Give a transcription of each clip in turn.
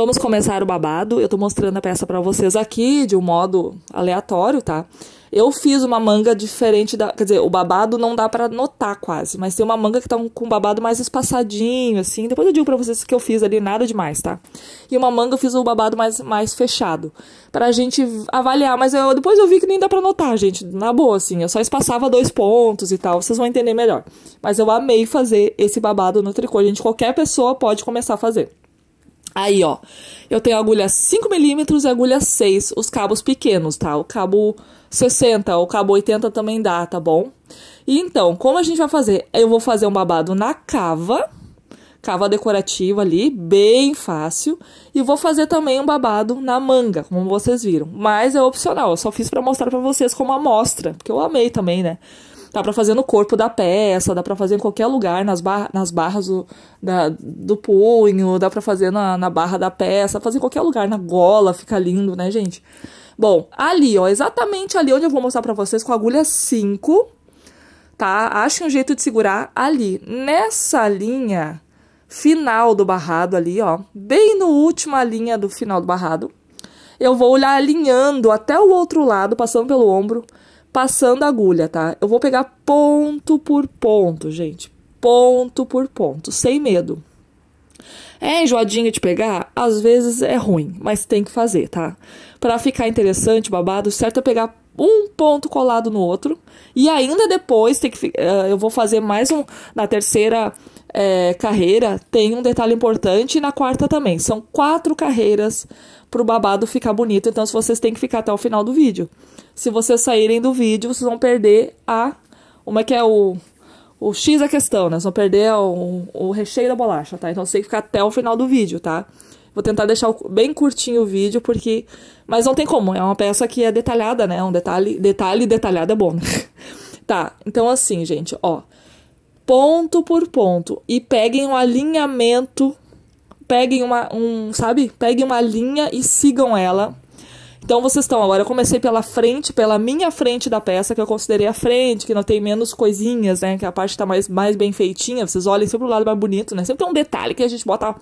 Vamos começar o babado. Eu tô mostrando a peça para vocês aqui de um modo aleatório, tá? Eu fiz uma manga diferente da, quer dizer, o babado não dá para notar quase, mas tem uma manga que tá com um babado mais espaçadinho assim. Depois eu digo para vocês o que eu fiz ali, nada demais, tá? E uma manga eu fiz o um babado mais mais fechado, pra gente avaliar, mas eu depois eu vi que nem dá para notar, gente, na boa assim. Eu só espaçava dois pontos e tal, vocês vão entender melhor. Mas eu amei fazer esse babado no tricô, gente, qualquer pessoa pode começar a fazer. Aí, ó, eu tenho agulha 5mm e agulha 6, os cabos pequenos, tá? O cabo 60, o cabo 80 também dá, tá bom? E então, como a gente vai fazer? Eu vou fazer um babado na cava, cava decorativa ali, bem fácil, e vou fazer também um babado na manga, como vocês viram. Mas é opcional, eu só fiz para mostrar para vocês como amostra, porque eu amei também, né? Dá pra fazer no corpo da peça, dá pra fazer em qualquer lugar, nas, bar nas barras do, da, do punho, dá pra fazer na, na barra da peça, fazer em qualquer lugar, na gola, fica lindo, né, gente? Bom, ali, ó, exatamente ali onde eu vou mostrar pra vocês, com a agulha 5, tá? Ache um jeito de segurar ali. Nessa linha final do barrado ali, ó, bem no última linha do final do barrado, eu vou olhar alinhando até o outro lado, passando pelo ombro, passando a agulha, tá? Eu vou pegar ponto por ponto, gente. Ponto por ponto, sem medo. É enjoadinho de pegar? Às vezes é ruim, mas tem que fazer, tá? Para ficar interessante, babado, o certo é pegar um ponto colado no outro. E ainda depois tem que uh, eu vou fazer mais um na terceira é, carreira tem um detalhe importante e na quarta também. São quatro carreiras para o babado ficar bonito. Então se vocês têm que ficar até o final do vídeo. Se vocês saírem do vídeo, vocês vão perder a uma que é o o X da questão, né? Vocês vão perder o, o recheio da bolacha, tá? Então você tem que ficar até o final do vídeo, tá? Vou tentar deixar bem curtinho o vídeo, porque. Mas não tem como, é uma peça que é detalhada, né? Um detalhe, detalhe detalhado é bom. Né? tá, então assim, gente, ó. Ponto por ponto. E peguem um alinhamento. Peguem uma. Um, sabe? Peguem uma linha e sigam ela então vocês estão agora, eu comecei pela frente, pela minha frente da peça, que eu considerei a frente, que não tem menos coisinhas, né? Que a parte tá mais, mais bem feitinha. Vocês olhem sempre o lado mais bonito, né? Sempre tem um detalhe que a gente bota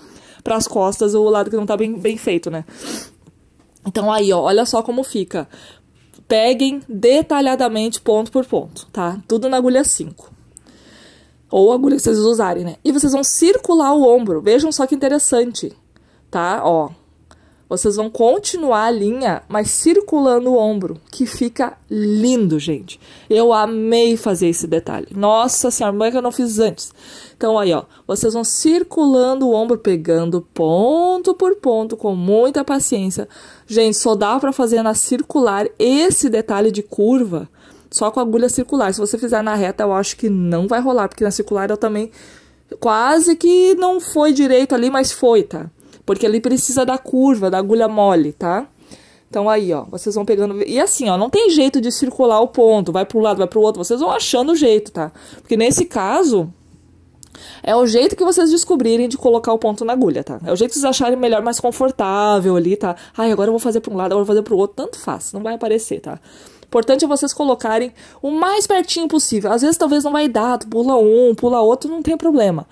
para as costas o lado que não tá bem, bem feito, né? Então aí, ó, olha só como fica. Peguem detalhadamente ponto por ponto, tá? Tudo na agulha 5 ou agulha que vocês usarem, né? E vocês vão circular o ombro. Vejam só que interessante, tá? Ó, vocês vão continuar a linha, mas circulando o ombro, que fica lindo, gente. Eu amei fazer esse detalhe. Nossa senhora, é que eu não fiz antes. Então, aí, ó, vocês vão circulando o ombro, pegando ponto por ponto, com muita paciência. Gente, só dá para fazer na circular esse detalhe de curva, só com agulha circular. Se você fizer na reta, eu acho que não vai rolar, porque na circular eu também quase que não foi direito ali, mas foi, tá? porque ele precisa da curva, da agulha mole, tá? Então aí, ó, vocês vão pegando. E assim, ó, não tem jeito de circular o ponto, vai para um lado, vai para o outro, vocês vão achando o jeito, tá? Porque nesse caso é o jeito que vocês descobrirem de colocar o ponto na agulha, tá? É o jeito que vocês acharem melhor, mais confortável ali, tá? Ai, agora eu vou fazer para um lado, agora eu vou fazer para o outro, tanto faz, não vai aparecer, tá? Importante é vocês colocarem o mais pertinho possível. Às vezes talvez não vai dar, pula um, pula outro, não tem problema.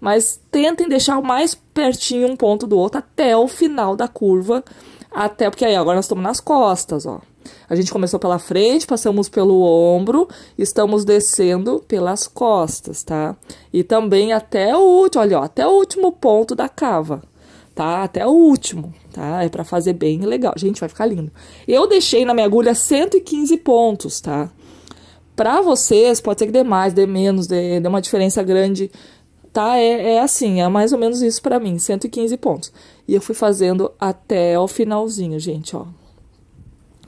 Mas tentem deixar o mais pertinho um ponto do outro até o final da curva. Até porque aí agora nós estamos nas costas, ó. A gente começou pela frente, passamos pelo ombro, estamos descendo pelas costas, tá? E também até o último, olha, ó, até o último ponto da cava tá? Até o último, tá? É para fazer bem legal. Gente, vai ficar lindo. Eu deixei na minha agulha 115 pontos, tá? Pra vocês, pode ser que dê mais, dê menos, dê, dê uma diferença grande, tá? É, é assim, é mais ou menos isso para mim, 115 pontos. E eu fui fazendo até o finalzinho, gente, ó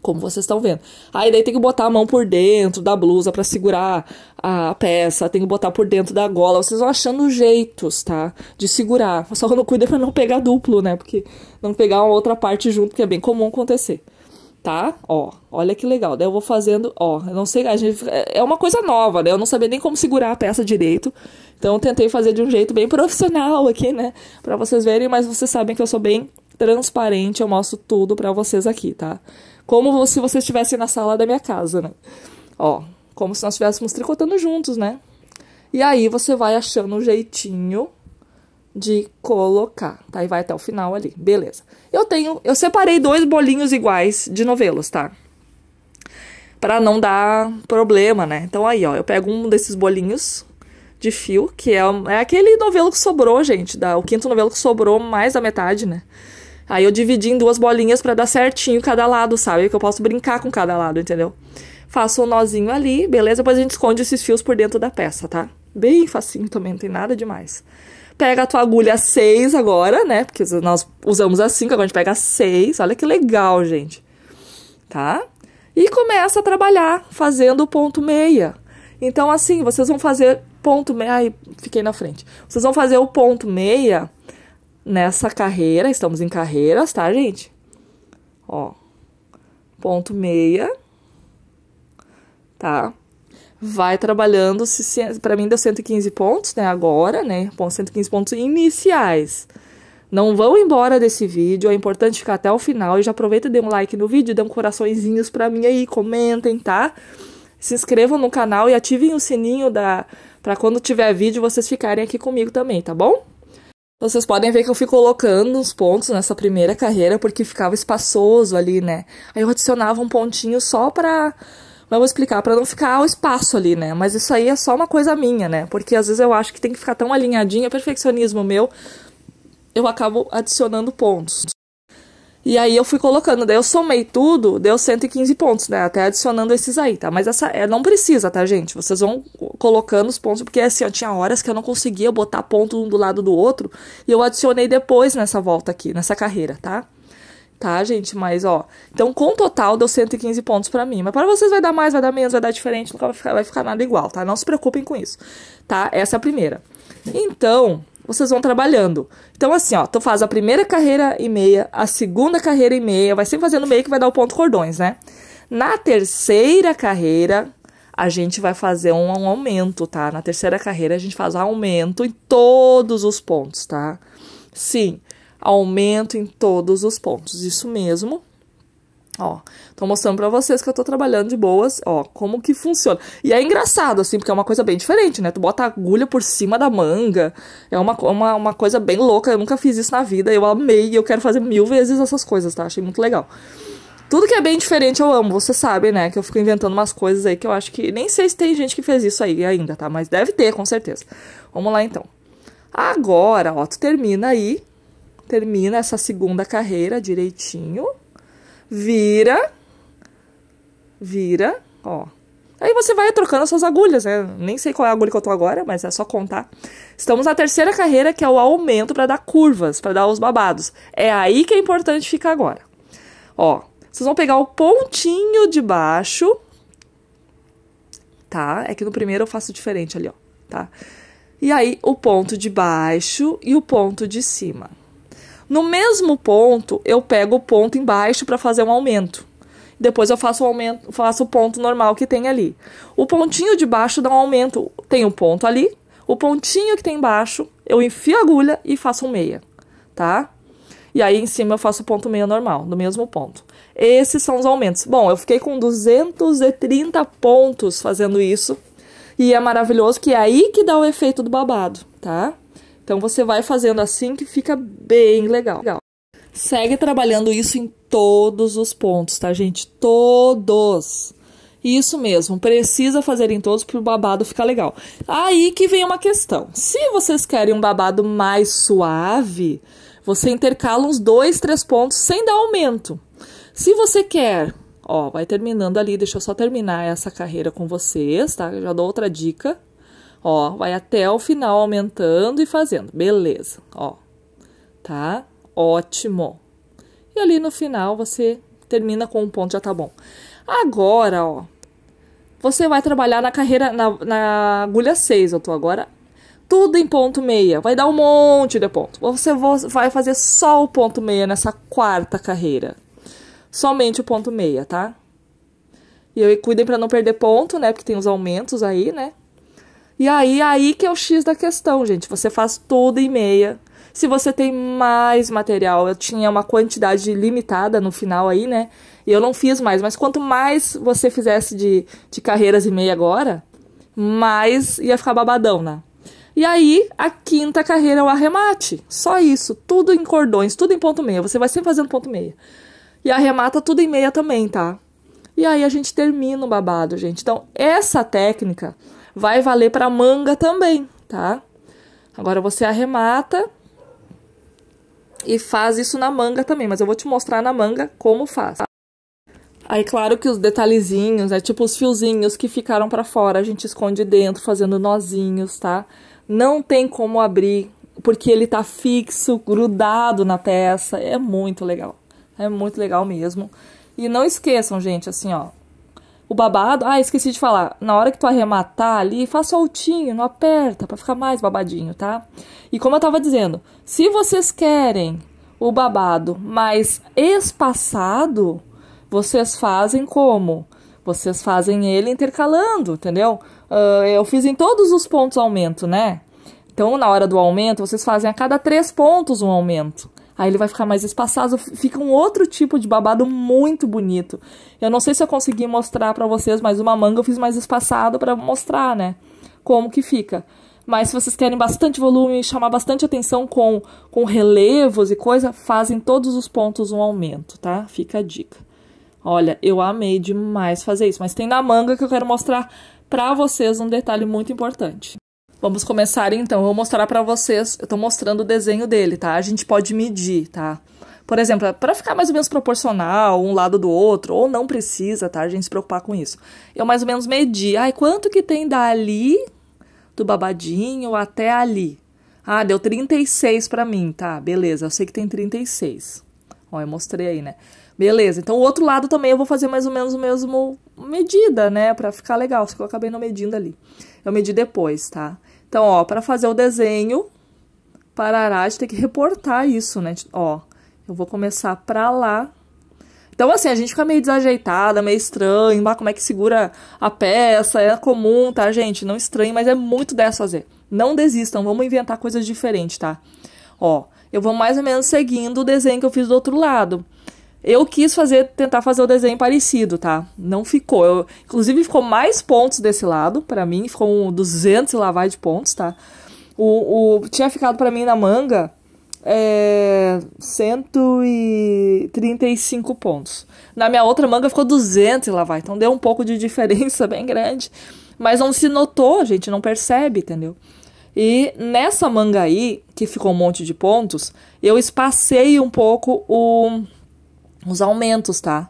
como vocês estão vendo. Aí daí tem que botar a mão por dentro da blusa para segurar a peça, tem que botar por dentro da gola. Vocês vão achando jeitos, tá? De segurar. Só quando cuida para não pegar duplo, né? Porque não pegar uma outra parte junto, que é bem comum acontecer. Tá? Ó, olha que legal. Daí eu vou fazendo, ó, eu não sei, a gente, é uma coisa nova, né? Eu não sabia nem como segurar a peça direito. Então eu tentei fazer de um jeito bem profissional aqui, né? Para vocês verem, mas vocês sabem que eu sou bem transparente, eu mostro tudo para vocês aqui, tá? Como se você estivesse na sala da minha casa, né? Ó, como se nós estivéssemos tricotando juntos, né? E aí você vai achando um jeitinho de colocar, tá? E vai até o final ali, beleza. Eu tenho, eu separei dois bolinhos iguais de novelos, tá? Pra não dar problema, né? Então aí, ó, eu pego um desses bolinhos de fio, que é, é aquele novelo que sobrou, gente, da, o quinto novelo que sobrou mais da metade, né? Aí eu dividi em duas bolinhas para dar certinho cada lado, sabe? Que eu posso brincar com cada lado, entendeu? Faço um nozinho ali, beleza? Depois a gente esconde esses fios por dentro da peça, tá? Bem facinho também, não tem nada demais. Pega a tua agulha 6 agora, né? Porque nós usamos a 5, agora a gente pega a 6. Olha que legal, gente. Tá? E começa a trabalhar fazendo o ponto meia. Então, assim, vocês vão fazer ponto meia. Ai, fiquei na frente. Vocês vão fazer o ponto meia nessa carreira, estamos em carreiras, tá, gente? Ó, ponto meia, tá? Vai trabalhando, se para mim deu 115 pontos, né, agora, né? Bom, 115 pontos iniciais. Não vão embora desse vídeo, é importante ficar até o final. E já aproveita e dê um like no vídeo, dê um coraçõezinhos pra mim aí, comentem, tá? Se inscrevam no canal e ativem o sininho da... pra quando tiver vídeo vocês ficarem aqui comigo também, tá bom? Então, vocês podem ver que eu fui colocando uns pontos nessa primeira carreira porque ficava espaçoso ali, né? Aí eu adicionava um pontinho só pra. Mas vou explicar, para não ficar o espaço ali, né? Mas isso aí é só uma coisa minha, né? Porque às vezes eu acho que tem que ficar tão alinhadinho, é perfeccionismo meu, eu acabo adicionando pontos. E aí eu fui colocando, daí eu somei tudo, deu 115 pontos, né? Até adicionando esses aí, tá? Mas essa é, não precisa, tá, gente? Vocês vão colocando os pontos, porque assim, eu tinha horas que eu não conseguia botar ponto um do lado do outro, e eu adicionei depois nessa volta aqui, nessa carreira, tá? Tá, gente? Mas, ó. Então, com o total, deu 115 pontos para mim. Mas para vocês vai dar mais, vai dar menos, vai dar diferente, nunca vai ficar, vai ficar nada igual, tá? Não se preocupem com isso, tá? Essa é a primeira. Então vocês vão trabalhando. Então, assim, ó, tu faz a primeira carreira e meia, a segunda carreira e meia, vai sempre fazendo meio que vai dar o ponto cordões, né? Na terceira carreira, a gente vai fazer um, um, aumento, tá? Na terceira carreira, a gente faz aumento em todos os pontos, tá? Sim, aumento em todos os pontos, isso mesmo. Ó, tô mostrando pra vocês que eu tô trabalhando de boas, ó, como que funciona. E é engraçado, assim, porque é uma coisa bem diferente, né? Tu bota a agulha por cima da manga, é uma, uma, uma coisa bem louca, eu nunca fiz isso na vida, eu amei, eu quero fazer mil vezes essas coisas, tá? Achei muito legal. Tudo que é bem diferente eu amo, você sabe, né? Que eu fico inventando umas coisas aí que eu acho que... Nem sei se tem gente que fez isso aí ainda, tá? Mas deve ter, com certeza. Vamos lá, então. Agora, ó, tu termina aí, termina essa segunda carreira direitinho vira, vira, ó. Aí você vai trocando as suas agulhas, né? Nem sei qual é a agulha que eu tô agora, mas é só contar. Estamos na terceira carreira, que é o aumento para dar curvas, para dar os babados. É aí que é importante ficar agora. Ó, vocês vão pegar o pontinho de baixo, tá? É que no primeiro eu faço diferente ali, ó, tá? E aí o ponto de baixo e o ponto de cima. No mesmo ponto, eu pego o ponto embaixo para fazer um aumento. Depois eu faço o aumento, faço o ponto normal que tem ali. O pontinho de baixo dá um aumento. Tem um ponto ali, o pontinho que tem embaixo, eu enfio a agulha e faço um meia, tá? E aí em cima eu faço o ponto meia normal, no mesmo ponto. Esses são os aumentos. Bom, eu fiquei com 230 pontos fazendo isso. E é maravilhoso que é aí que dá o efeito do babado, tá? Então você vai fazendo assim que fica bem legal. legal. Segue trabalhando isso em todos os pontos, tá, gente? Todos. Isso mesmo, precisa fazer em todos para o babado ficar legal. Aí que vem uma questão. Se vocês querem um babado mais suave, você intercala uns dois, três pontos sem dar aumento. Se você quer, ó, vai terminando ali, deixa eu só terminar essa carreira com vocês, tá? Eu já dou outra dica. Ó, vai até o final aumentando e fazendo. Beleza, ó. Tá? Ótimo. E ali no final você termina com um ponto, já tá bom. Agora, ó, você vai trabalhar na carreira, na, na agulha 6, eu tô agora, tudo em ponto meia, vai dar um monte de ponto. Você vai fazer só o ponto meia nessa quarta carreira. Somente o ponto meia, tá? E cuidem para não perder ponto, né? Porque tem os aumentos aí, né? E aí, aí que é o X da questão, gente. Você faz toda e meia. Se você tem mais material, eu tinha uma quantidade limitada no final aí, né? E eu não fiz mais. Mas quanto mais você fizesse de, de carreiras e meia agora, mais ia ficar babadão, né? E aí, a quinta carreira é o arremate. Só isso. Tudo em cordões, tudo em ponto meia. Você vai sempre fazendo ponto meia. E arremata tudo em meia também, tá? E aí a gente termina o babado, gente. Então, essa técnica vai valer para manga também, tá? Agora você arremata e faz isso na manga também, mas eu vou te mostrar na manga como faz. Aí claro que os detalhezinhos, é né, tipo os fiozinhos que ficaram para fora, a gente esconde dentro fazendo nozinhos, tá? Não tem como abrir porque ele tá fixo, grudado na peça. É muito legal. É muito legal mesmo. E não esqueçam, gente, assim, ó, o babado. Ah, esqueci de falar. Na hora que tu arrematar ali, faz soltinho, não aperta, para ficar mais babadinho, tá? E como eu tava dizendo, se vocês querem o babado mais espaçado, vocês fazem como? Vocês fazem ele intercalando, entendeu? Uh, eu fiz em todos os pontos aumento, né? Então, na hora do aumento, vocês fazem a cada três pontos um aumento. Aí ele vai ficar mais espaçado, fica um outro tipo de babado muito bonito. Eu não sei se eu consegui mostrar para vocês, mas uma manga eu fiz mais espaçado para mostrar, né? Como que fica. Mas se vocês querem bastante volume, chamar bastante atenção com, com relevos e coisa, fazem todos os pontos um aumento, tá? Fica a dica. Olha, eu amei demais fazer isso, mas tem na manga que eu quero mostrar para vocês um detalhe muito importante. Vamos começar então. Eu vou mostrar para vocês. Eu estou mostrando o desenho dele, tá? A gente pode medir, tá? Por exemplo, para ficar mais ou menos proporcional um lado do outro, ou não precisa, tá? A gente se preocupar com isso. Eu mais ou menos medi. Ai, quanto que tem dali do babadinho até ali? Ah, deu 36 para mim, tá? Beleza, eu sei que tem 36. Ó, eu mostrei aí, né? Beleza, então o outro lado também eu vou fazer mais ou menos o mesmo medida, né? Pra ficar legal, só que eu acabei não medindo ali. Eu medi depois, tá? Então, ó, para fazer o desenho, parará, a gente tem que reportar isso, né? Ó, eu vou começar pra lá. Então, assim, a gente fica meio desajeitada, meio estranho, mas ah, como é que segura a peça? É comum, tá, gente? Não estranho, mas é muito dessa fazer. Não desistam, vamos inventar coisas diferentes, tá? Ó, eu vou mais ou menos seguindo o desenho que eu fiz do outro lado. Eu quis fazer, tentar fazer o desenho parecido, tá? Não ficou. Eu, inclusive, ficou mais pontos desse lado, para mim. Ficou um 200 e lá de pontos, tá? O, o tinha ficado para mim na manga é, 135 pontos. Na minha outra manga ficou 200 e lá Então deu um pouco de diferença bem grande. Mas não se notou, gente não percebe, entendeu? E nessa manga aí, que ficou um monte de pontos, eu espacei um pouco o os aumentos, tá?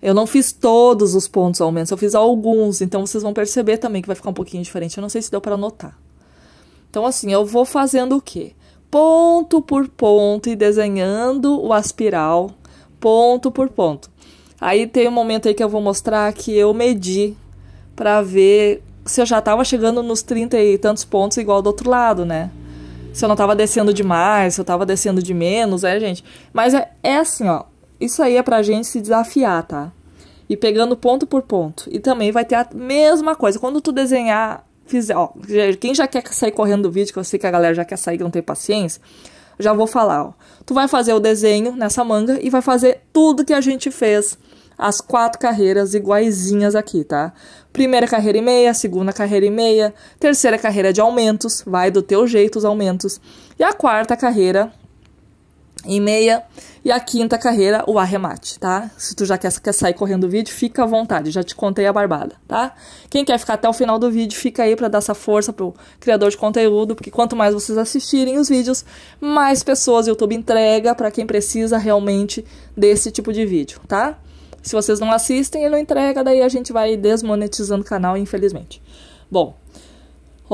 Eu não fiz todos os pontos aumentos, eu fiz alguns, então vocês vão perceber também que vai ficar um pouquinho diferente. Eu não sei se deu para notar. Então, assim, eu vou fazendo o quê? Ponto por ponto e desenhando o aspiral, ponto por ponto. Aí tem um momento aí que eu vou mostrar que eu medi para ver se eu já estava chegando nos 30 e tantos pontos igual do outro lado, né? Se eu não estava descendo demais, se eu estava descendo de menos, é, gente. Mas é, é assim, ó isso aí é pra gente se desafiar, tá? E pegando ponto por ponto. E também vai ter a mesma coisa. Quando tu desenhar, fizer, ó, quem já quer sair correndo do vídeo, que eu sei que a galera já quer sair, e não tem paciência, já vou falar, ó. Tu vai fazer o desenho nessa manga e vai fazer tudo que a gente fez as quatro carreiras iguaizinhas aqui, tá? Primeira carreira e meia, segunda carreira e meia, terceira carreira de aumentos, vai do teu jeito os aumentos, e a quarta carreira e meia. E a quinta carreira, o arremate, tá? Se tu já quer, quer sair correndo do vídeo, fica à vontade, já te contei a barbada, tá? Quem quer ficar até o final do vídeo, fica aí para dar essa força pro criador de conteúdo, porque quanto mais vocês assistirem os vídeos, mais pessoas o YouTube entrega para quem precisa realmente desse tipo de vídeo, tá? Se vocês não assistem, ele não entrega, daí a gente vai desmonetizando o canal, infelizmente. Bom,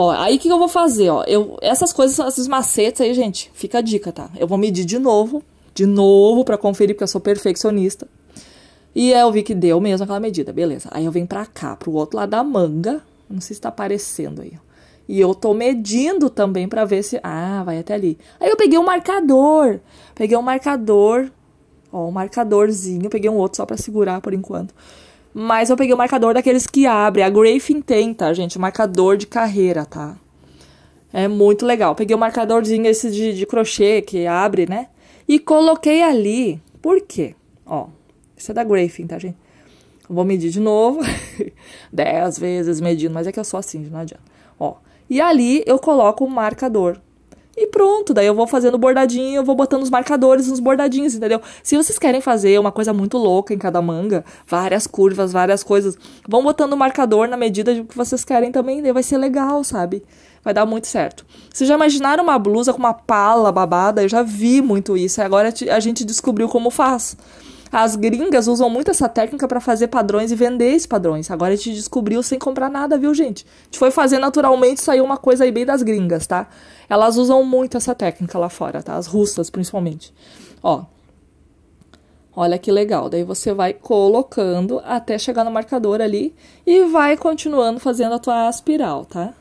Ó, aí o que, que eu vou fazer, ó? Eu, essas coisas, esses macetes aí, gente, fica a dica, tá? Eu vou medir de novo, de novo para conferir, porque eu sou perfeccionista. E eu é vi que deu mesmo aquela medida, beleza. Aí eu venho pra cá, pro outro lado da manga, não sei se tá aparecendo aí, e eu tô medindo também para ver se. Ah, vai até ali. Aí eu peguei um marcador. Peguei um marcador. Ó, um marcadorzinho. Peguei um outro só para segurar por enquanto. Mas eu peguei o marcador daqueles que abre. A Griffin tem, tá, gente? O marcador de carreira, tá? É muito legal. Peguei o marcadorzinho esse de, de crochê que abre, né? E coloquei ali. Por quê? Ó, isso é da Griffin, tá, gente? vou medir de novo. Dez vezes medindo, mas é que eu sou assim, não adianta. Ó, e ali eu coloco o marcador e pronto, daí eu vou fazendo bordadinho, eu vou botando os marcadores nos bordadinhos, entendeu? Se vocês querem fazer uma coisa muito louca em cada manga, várias curvas, várias coisas, vão botando o marcador na medida do que vocês querem também, daí vai ser legal, sabe? Vai dar muito certo. Vocês já imaginaram uma blusa com uma pala babada? Eu já vi muito isso, agora a gente descobriu como faz. As gringas usam muito essa técnica para fazer padrões e vender esses padrões. Agora a gente descobriu sem comprar nada, viu, gente? A gente foi fazer naturalmente, saiu uma coisa aí bem das gringas, tá? Elas usam muito essa técnica lá fora, tá? As russas, principalmente. Ó. Olha que legal. Daí você vai colocando até chegar no marcador ali e vai continuando fazendo a tua espiral, tá?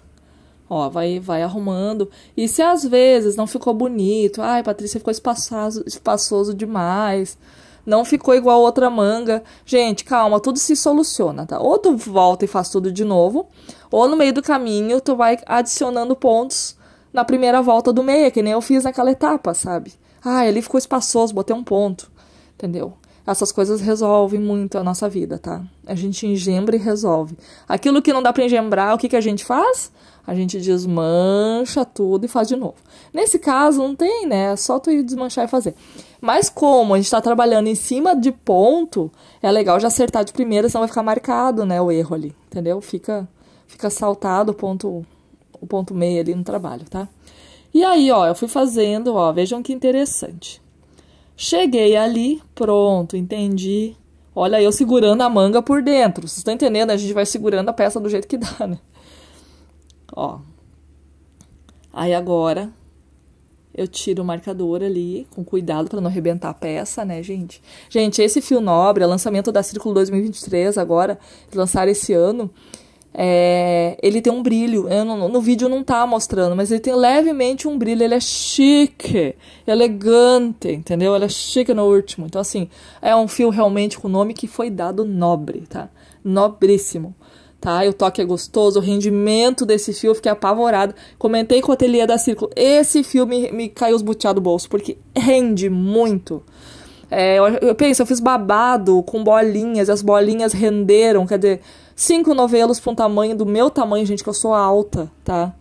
Ó, vai, vai arrumando. E se às vezes não ficou bonito, ai, Patrícia ficou espaçoso, espaçoso demais não ficou igual outra manga. Gente, calma, tudo se soluciona, tá? Ou tu volta e faz tudo de novo, ou no meio do caminho tu vai adicionando pontos na primeira volta do meia, que nem eu fiz naquela etapa, sabe? Ah, ele ficou espaçoso, botei um ponto, entendeu? Essas coisas resolvem muito a nossa vida, tá? A gente engembra e resolve. Aquilo que não dá para engembrar, o que, que a gente faz? A gente desmancha tudo e faz de novo. Nesse caso, não tem, né? É só tu ir desmanchar e fazer. Mas como a gente está trabalhando em cima de ponto, é legal já acertar de primeira, senão vai ficar marcado, né, o erro ali, entendeu? Fica fica saltado o ponto o ponto meio ali no trabalho, tá? E aí, ó, eu fui fazendo, ó, vejam que interessante. Cheguei ali, pronto, entendi. Olha, eu segurando a manga por dentro. Vocês estão entendendo? A gente vai segurando a peça do jeito que dá, né? Ó. Aí agora eu tiro o marcador ali, com cuidado para não arrebentar a peça, né, gente? Gente, esse fio nobre, é lançamento da Círculo 2023 agora, lançar esse ano. É, ele tem um brilho. no vídeo não tá mostrando, mas ele tem levemente um brilho. Ele é chique, elegante, entendeu? Ele é chique no último. Então, assim, é um fio realmente com nome que foi dado nobre, tá? Nobríssimo. Tá? E o toque é gostoso, o rendimento desse fio, eu fiquei apavorada. Comentei com o ateliê da Círculo. Esse fio me, me caiu os butiá do bolso, porque rende muito. É, eu, eu penso, eu fiz babado com bolinhas, as bolinhas renderam, quer dizer Cinco novelos pra um tamanho do meu tamanho, gente, que eu sou alta, tá?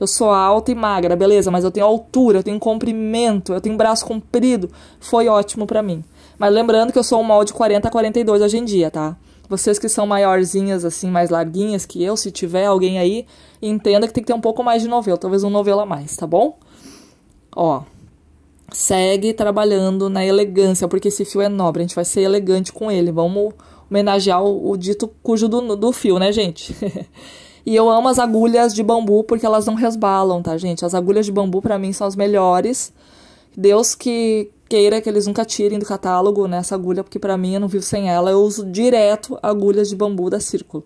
Eu sou alta e magra, beleza, mas eu tenho altura, eu tenho comprimento, eu tenho braço comprido. Foi ótimo para mim. Mas lembrando que eu sou um molde 40 a 42 hoje em dia, tá? Vocês que são maiorzinhas, assim, mais larguinhas que eu, se tiver alguém aí, entenda que tem que ter um pouco mais de novelo, talvez um novelo a mais, tá bom? Ó, segue trabalhando na elegância, porque esse fio é nobre, a gente vai ser elegante com ele. Vamos homenagear o, o dito cujo do, do fio, né, gente? e eu amo as agulhas de bambu porque elas não resbalam, tá, gente? As agulhas de bambu para mim são as melhores. Deus que queira que eles nunca tirem do catálogo né, essa agulha, porque para mim eu não vivo sem ela. Eu uso direto agulhas de bambu da Círculo.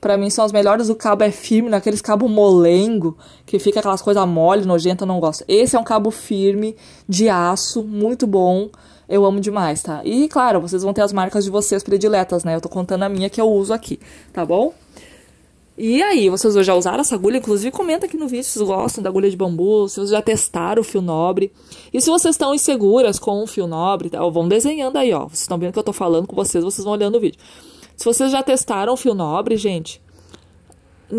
Para mim são as melhores. O cabo é firme, naqueles né, cabo molengo, que fica aquelas coisas mole, nojenta, eu não gosto. Esse é um cabo firme, de aço, muito bom. Eu amo demais, tá? E claro, vocês vão ter as marcas de vocês prediletas, né? Eu tô contando a minha que eu uso aqui, tá bom? E aí, vocês já usaram essa agulha? Inclusive, comenta aqui no vídeo se vocês gostam da agulha de bambu, se vocês já testaram o fio nobre. E se vocês estão inseguras com o fio nobre, tá? vão desenhando aí, ó. Vocês estão vendo que eu tô falando com vocês, vocês vão olhando o vídeo. Se vocês já testaram o fio nobre, gente,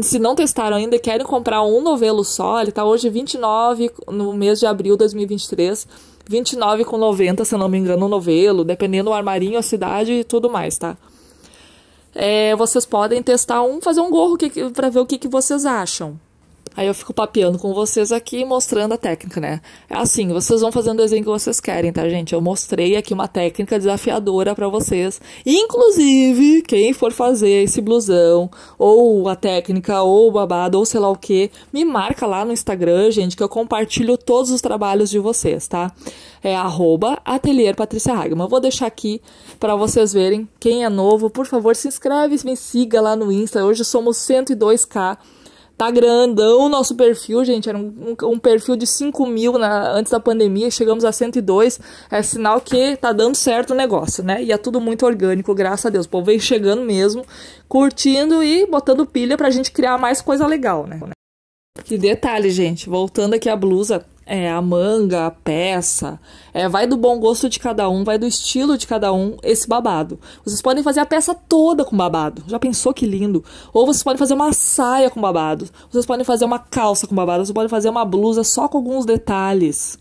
se não testaram ainda e querem comprar um novelo só, ele tá hoje 29 no mês de abril de 2023. 29,90, se não me engano, o novelo, dependendo do armarinho, a cidade e tudo mais, tá? É, vocês podem testar um, fazer um gorro que, pra ver o que, que vocês acham. Aí eu fico papeando com vocês aqui, mostrando a técnica, né? É assim, vocês vão fazendo o desenho que vocês querem, tá, gente? Eu mostrei aqui uma técnica desafiadora para vocês. Inclusive, quem for fazer esse blusão, ou a técnica, ou o babado, ou sei lá o que, me marca lá no Instagram, gente, que eu compartilho todos os trabalhos de vocês, tá? É arroba atelier Patrícia Hagman. Vou deixar aqui para vocês verem. Quem é novo, por favor, se inscreve, me siga lá no Insta. Hoje somos 102k Tá grandão o nosso perfil, gente. Era um, um, um perfil de 5 mil na, antes da pandemia, chegamos a 102. É sinal que tá dando certo o negócio, né? E é tudo muito orgânico, graças a Deus. O povo vem chegando mesmo, curtindo e botando pilha pra gente criar mais coisa legal, né? Que detalhe, gente. Voltando aqui à blusa, é, a manga, a peça. É, vai do bom gosto de cada um, vai do estilo de cada um esse babado. Vocês podem fazer a peça toda com babado. Já pensou que lindo? Ou vocês podem fazer uma saia com babado. Vocês podem fazer uma calça com babado. Vocês podem fazer uma blusa só com alguns detalhes.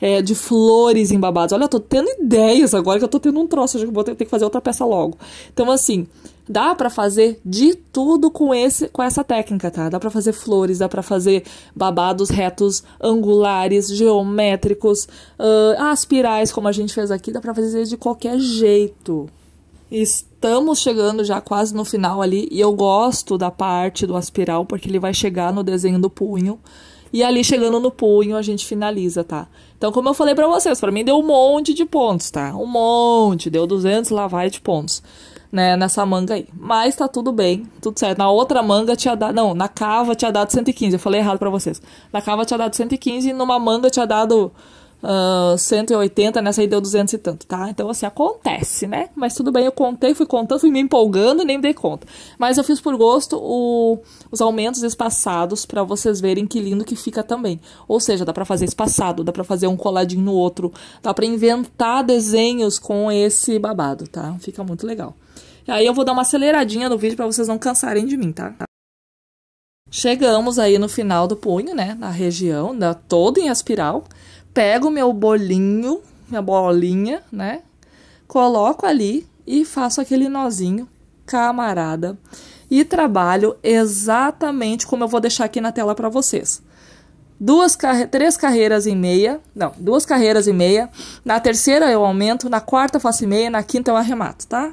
É, de flores embabadas. Olha, eu tô tendo ideias agora que eu tô tendo um troço. Eu já vou ter que fazer outra peça logo. Então, assim, Dá para fazer de tudo com esse com essa técnica, tá? Dá para fazer flores, dá para fazer babados retos, angulares, geométricos, uh, ah, aspirais, como a gente fez aqui, dá para fazer de qualquer jeito. Estamos chegando já quase no final ali e eu gosto da parte do aspiral porque ele vai chegar no desenho do punho. E ali chegando no punho a gente finaliza, tá? Então, como eu falei para vocês, para mim deu um monte de pontos, tá? Um monte, deu 200 lá vai de pontos, né, nessa manga aí. Mas tá tudo bem, tudo certo. Na outra manga tinha dado, não, na cava tinha dado 115, eu falei errado para vocês. Na cava tinha dado 115 e numa manga tinha dado uh, ah, 180, nessa aí deu 200 e tanto, tá? Então, assim, acontece, né? Mas tudo bem, eu contei, fui contando, fui me empolgando e nem dei conta. Mas eu fiz por gosto o, os aumentos espaçados para vocês verem que lindo que fica também. Ou seja, dá para fazer espaçado, dá para fazer um coladinho no outro, dá para inventar desenhos com esse babado, tá? Fica muito legal. E aí eu vou dar uma aceleradinha no vídeo para vocês não cansarem de mim, tá? Chegamos aí no final do punho, né? Na região, da né? toda em espiral pego meu bolinho, minha bolinha, né? Coloco ali e faço aquele nozinho, camarada. E trabalho exatamente como eu vou deixar aqui na tela para vocês. Duas carre três carreiras e meia, não, duas carreiras e meia. Na terceira eu aumento, na quarta eu faço e meia, na quinta eu arremato, tá?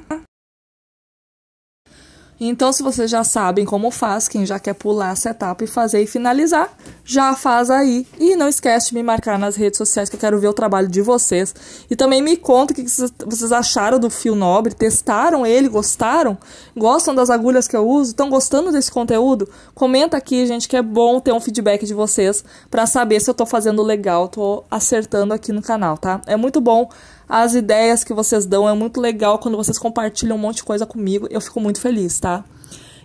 Então, se vocês já sabem como faz, quem já quer pular essa etapa e fazer e finalizar, já faz aí. E não esquece de me marcar nas redes sociais que eu quero ver o trabalho de vocês. E também me conta o que vocês acharam do fio nobre, testaram ele, gostaram? Gostam das agulhas que eu uso? Estão gostando desse conteúdo? Comenta aqui, gente, que é bom ter um feedback de vocês para saber se eu tô fazendo legal, tô acertando aqui no canal, tá? É muito bom as ideias que vocês dão. É muito legal quando vocês compartilham um monte de coisa comigo. Eu fico muito feliz, tá?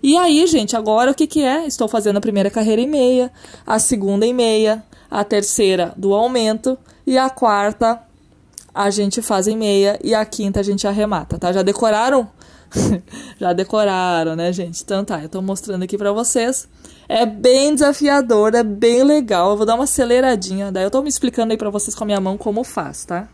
E aí, gente, agora o que, que é? Estou fazendo a primeira carreira e meia, a segunda e meia, a terceira do aumento e a quarta a gente faz em meia e a quinta a gente arremata, tá? Já decoraram? Já decoraram, né, gente? Então tá, eu tô mostrando aqui pra vocês. É bem desafiador, é bem legal. Eu vou dar uma aceleradinha, daí eu tô me explicando aí pra vocês com a minha mão como faz, tá?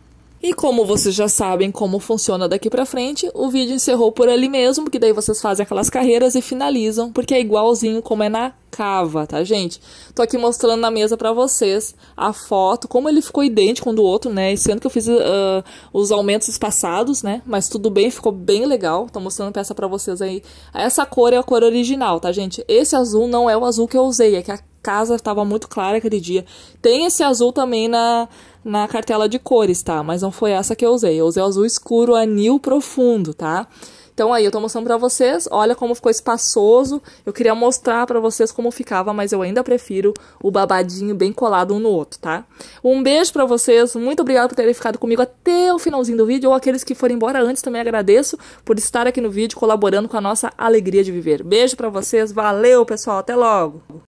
E como vocês já sabem como funciona daqui para frente, o vídeo encerrou por ali mesmo, que daí vocês fazem aquelas carreiras e finalizam, porque é igualzinho como é na cava, tá, gente? Tô aqui mostrando na mesa para vocês a foto, como ele ficou idêntico um do outro, né? Sendo que eu fiz uh, os aumentos espaçados, né? Mas tudo bem, ficou bem legal. Tô mostrando peça para vocês aí. Essa cor é a cor original, tá, gente? Esse azul não é o azul que eu usei, é que a casa estava muito clara aquele dia. Tem esse azul também na, na cartela de cores, tá? Mas não foi essa que eu usei. Eu usei o azul escuro anil profundo, tá? Então aí eu tô mostrando pra vocês, olha como ficou espaçoso. Eu queria mostrar pra vocês como ficava, mas eu ainda prefiro o babadinho bem colado um no outro, tá? Um beijo pra vocês, muito obrigada por terem ficado comigo até o finalzinho do vídeo, ou aqueles que foram embora antes também agradeço por estar aqui no vídeo colaborando com a nossa alegria de viver. Beijo pra vocês, valeu pessoal, até logo!